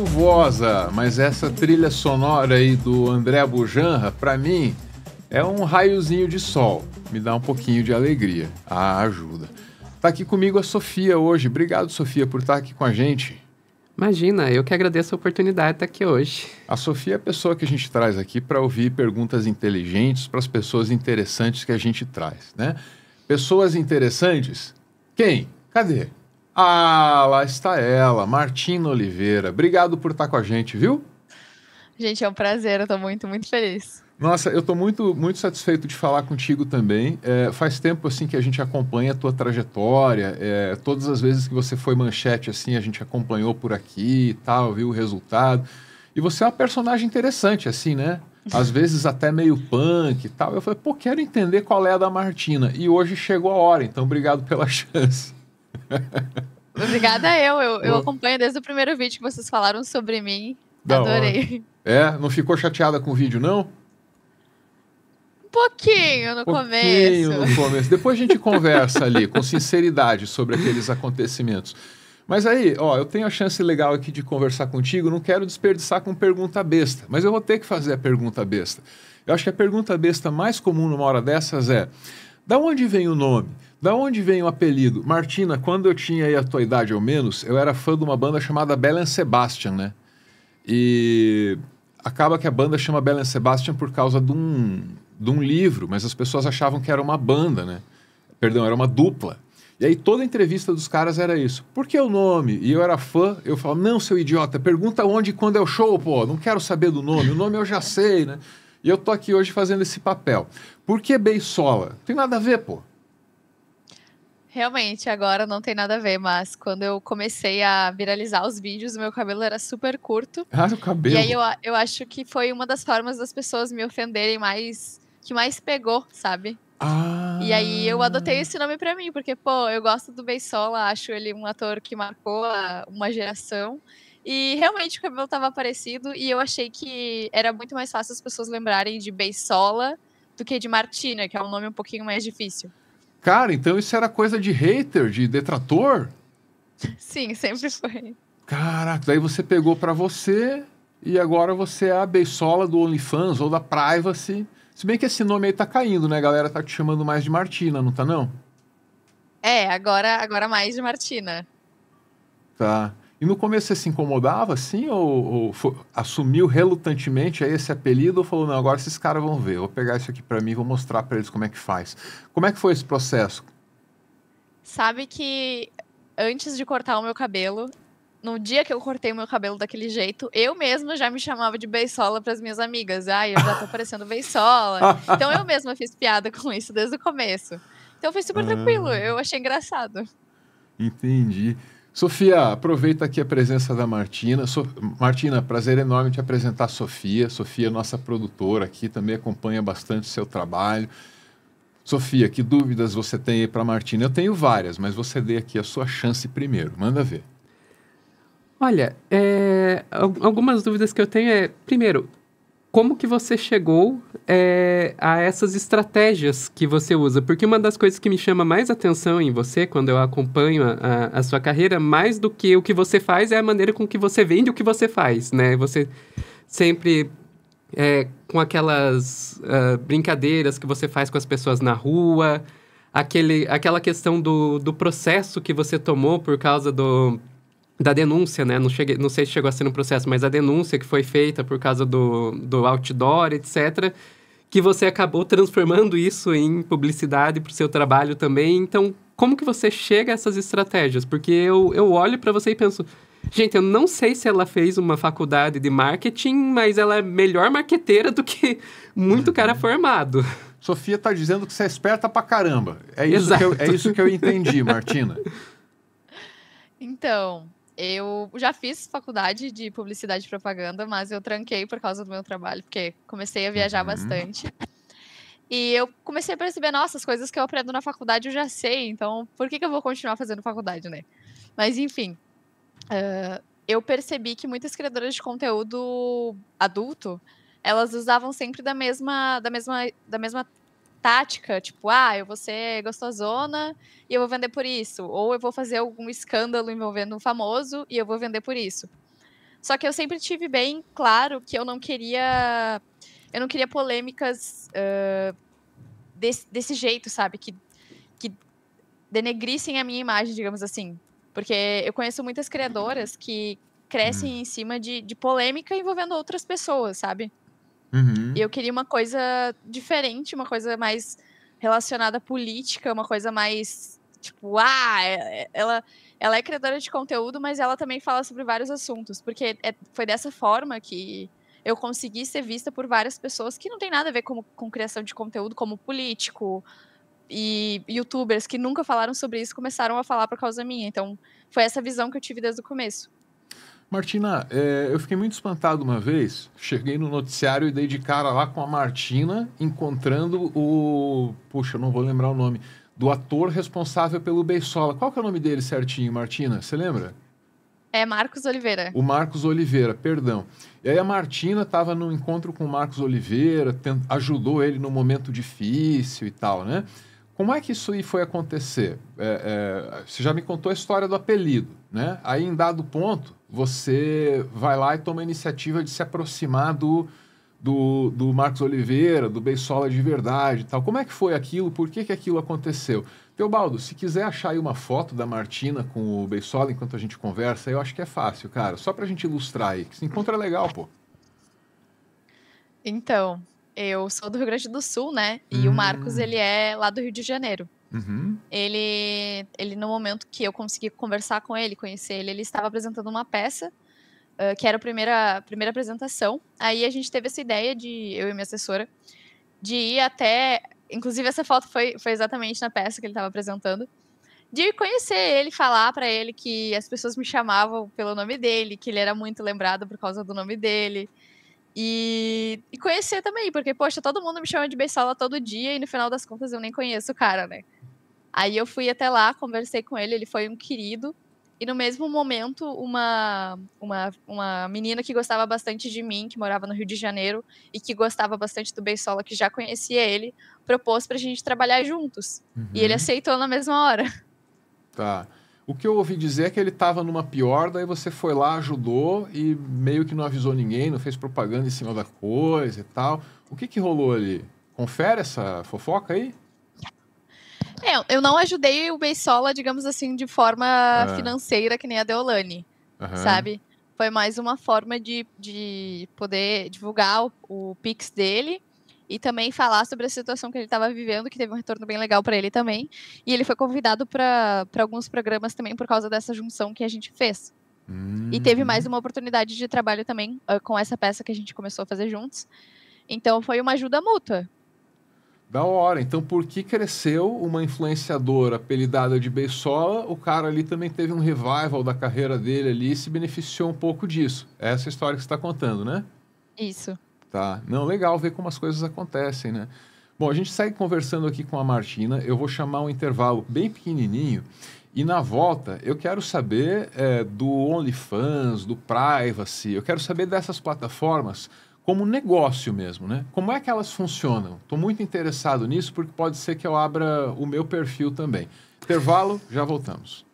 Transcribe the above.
chuvosa, mas essa trilha sonora aí do André Bujanra, para mim, é um raiozinho de sol. Me dá um pouquinho de alegria. Ah, ajuda. Tá aqui comigo a Sofia hoje. Obrigado, Sofia, por estar aqui com a gente. Imagina, eu que agradeço a oportunidade de estar aqui hoje. A Sofia é a pessoa que a gente traz aqui para ouvir perguntas inteligentes para as pessoas interessantes que a gente traz, né? Pessoas interessantes? Quem? Cadê? Ah, lá está ela, Martina Oliveira. Obrigado por estar com a gente, viu? Gente, é um prazer, eu estou muito, muito feliz. Nossa, eu estou muito, muito satisfeito de falar contigo também. É, faz tempo assim que a gente acompanha a tua trajetória. É, todas as vezes que você foi manchete assim, a gente acompanhou por aqui e tal, viu o resultado. E você é uma personagem interessante assim, né? Às vezes até meio punk e tal. Eu falei, pô, quero entender qual é a da Martina. E hoje chegou a hora, então obrigado pela chance. Obrigada eu. Eu, eu, acompanho desde o primeiro vídeo que vocês falaram sobre mim. Adorei. É? Não ficou chateada com o vídeo, não? Um pouquinho no um pouquinho começo. no começo. Depois a gente conversa ali com sinceridade sobre aqueles acontecimentos. Mas aí, ó, eu tenho a chance legal aqui de conversar contigo, não quero desperdiçar com pergunta besta, mas eu vou ter que fazer a pergunta besta. Eu acho que a pergunta besta mais comum numa hora dessas é: da onde vem o nome? Da onde vem o apelido? Martina, quando eu tinha aí a tua idade ou menos, eu era fã de uma banda chamada Belen Sebastian, né? E acaba que a banda chama Belen Sebastian por causa de um, de um livro, mas as pessoas achavam que era uma banda, né? Perdão, era uma dupla. E aí toda a entrevista dos caras era isso. Por que o nome? E eu era fã, eu falo: não, seu idiota, pergunta onde e quando é o show, pô. Não quero saber do nome, o nome eu já sei, né? E eu tô aqui hoje fazendo esse papel. Por que Beisola? tem nada a ver, pô. Realmente, agora não tem nada a ver, mas quando eu comecei a viralizar os vídeos, meu cabelo era super curto. Ah, o cabelo. E aí eu, eu acho que foi uma das formas das pessoas me ofenderem mais, que mais pegou, sabe? Ah. E aí eu adotei esse nome para mim, porque, pô, eu gosto do Beisola, acho ele um ator que marcou uma geração. E realmente o cabelo tava parecido e eu achei que era muito mais fácil as pessoas lembrarem de Beisola do que de Martina, que é um nome um pouquinho mais difícil. Cara, então isso era coisa de hater, de detrator? Sim, sempre foi. Caraca, daí você pegou para você e agora você é a Beisola do OnlyFans ou da Privacy. Se bem que esse nome aí tá caindo, né? A galera tá te chamando mais de Martina, não tá não? É, agora, agora mais de Martina. Tá. E no começo você se incomodava assim ou, ou assumiu relutantemente esse apelido ou falou, não, agora esses caras vão ver, vou pegar isso aqui para mim, vou mostrar para eles como é que faz. Como é que foi esse processo? Sabe que antes de cortar o meu cabelo, no dia que eu cortei o meu cabelo daquele jeito, eu mesma já me chamava de beisola para as minhas amigas. Ai, eu já tô parecendo beisola. então eu mesma fiz piada com isso desde o começo. Então foi super ah, tranquilo, eu achei engraçado. Entendi. Sofia, aproveita aqui a presença da Martina. So Martina, prazer enorme te apresentar a Sofia. Sofia, nossa produtora aqui, também acompanha bastante o seu trabalho. Sofia, que dúvidas você tem aí para Martina? Eu tenho várias, mas você dê aqui a sua chance primeiro. Manda ver. Olha, é, algumas dúvidas que eu tenho é, primeiro, como que você chegou é, a essas estratégias que você usa? Porque uma das coisas que me chama mais atenção em você, quando eu acompanho a, a, sua carreira, mais do que o que você faz, é a maneira com que você vende o que você faz, né? Você sempre é, com aquelas uh, brincadeiras que você faz com as pessoas na rua, aquele, aquela questão do, do processo que você tomou por causa do da denúncia, né? Não, cheguei, não sei se chegou a ser no processo, mas a denúncia que foi feita por causa do, do outdoor, etc., que você acabou transformando isso em publicidade para o seu trabalho também. Então, como que você chega a essas estratégias? Porque eu, eu olho para você e penso, gente, eu não sei se ela fez uma faculdade de marketing, mas ela é melhor marqueteira do que muito uhum. cara formado. Sofia está dizendo que você é esperta pra caramba. É isso, que eu, é isso que eu entendi, Martina. Então, eu já fiz faculdade de publicidade e propaganda, mas eu tranquei por causa do meu trabalho, porque comecei a viajar uhum. bastante. E eu comecei a perceber, nossa, as coisas que eu aprendo na faculdade eu já sei, então por que, que eu vou continuar fazendo faculdade, né? Mas enfim, uh, eu percebi que muitas criadoras de conteúdo adulto, elas usavam sempre da mesma, da mesma, da mesma tática, tipo, ah, eu vou ser gostosona e eu vou vender por isso, ou eu vou fazer algum escândalo envolvendo um famoso e eu vou vender por isso. Só que eu sempre tive bem claro que eu não queria eu não queria polêmicas uh, desse, desse, jeito, sabe, que que denegrissem a minha imagem, digamos assim, porque eu conheço muitas criadoras que crescem uhum. em cima de, de polêmica envolvendo outras pessoas, sabe? Uhum. E eu queria uma coisa diferente, uma coisa mais relacionada à política, uma coisa mais tipo, ah, é, é, ela, ela é criadora de conteúdo, mas ela também fala sobre vários assuntos, porque é, foi dessa forma que eu consegui ser vista por várias pessoas que não tem nada a ver com, com criação de conteúdo, como político e youtubers que nunca falaram sobre isso começaram a falar por causa minha. Então, foi essa visão que eu tive desde o começo. Martina, é, eu fiquei muito espantado uma vez. Cheguei no noticiário e dei de cara lá com a Martina encontrando o. Puxa, não vou lembrar o nome. Do ator responsável pelo Beisola. Qual que é o nome dele certinho, Martina? Você lembra? É Marcos Oliveira. O Marcos Oliveira, perdão. E aí a Martina estava no encontro com o Marcos Oliveira, tent... ajudou ele no momento difícil e tal, né? Como é que isso aí foi acontecer? É, é, você já me contou a história do apelido, né? Aí em dado ponto você vai lá e toma a iniciativa de se aproximar do, do, do Marcos Oliveira, do Beisola de verdade tal. Como é que foi aquilo? Por que, que aquilo aconteceu? Teobaldo, se quiser achar aí uma foto da Martina com o Beisola enquanto a gente conversa, eu acho que é fácil, cara. Só para a gente ilustrar aí, que se encontra é legal, pô. Então, eu sou do Rio Grande do Sul, né? E hum. o Marcos, ele é lá do Rio de Janeiro. Uhum. Ele, ele, no momento que eu consegui conversar com ele, conhecer ele, ele estava apresentando uma peça, uh, que era a primeira, primeira apresentação. Aí a gente teve essa ideia de, eu e minha assessora, de ir até. Inclusive, essa foto foi, foi exatamente na peça que ele estava apresentando. De conhecer ele, falar para ele que as pessoas me chamavam pelo nome dele, que ele era muito lembrado por causa do nome dele. E, e, conhecer também, porque, poxa, todo mundo me chama de Beisola todo dia e no final das contas eu nem conheço o cara, né? Aí eu fui até lá, conversei com ele, ele foi um querido. E no mesmo momento, uma, uma, uma menina que gostava bastante de mim, que morava no Rio de Janeiro e que gostava bastante do Beisola, que já conhecia ele, propôs para a gente trabalhar juntos. Uhum. E ele uhum. aceitou na mesma hora. Tá. O que eu ouvi dizer é que ele estava numa pior, daí você foi lá, ajudou e meio que não avisou ninguém, não fez propaganda em cima da coisa e tal. O que, que rolou ali? Confere essa fofoca aí? É, eu não ajudei o Beisola, digamos assim, de forma ah. financeira, que nem a Deolane, uhum. sabe? Foi mais uma forma de, de poder divulgar o, o Pix dele e também falar sobre a situação que ele estava vivendo, que teve um retorno bem legal para ele também. E ele foi convidado para alguns programas também por causa dessa junção que a gente fez. Hum. E teve mais uma oportunidade de trabalho também uh, com essa peça que a gente começou a fazer juntos. Então foi uma ajuda mútua. Da hora. Então, por que cresceu uma influenciadora apelidada de Beisola? O cara ali também teve um revival da carreira dele ali e se beneficiou um pouco disso. É essa é a história que você está contando, né? Isso. Tá. Não, legal ver como as coisas acontecem, né? Bom, a gente segue conversando aqui com a Martina. Eu vou chamar um intervalo bem pequenininho. E na volta, eu quero saber é, do OnlyFans, do Privacy, eu quero saber dessas plataformas como negócio mesmo, né? Como é que elas funcionam? Estou muito interessado nisso porque pode ser que eu abra o meu perfil também. Intervalo, já voltamos.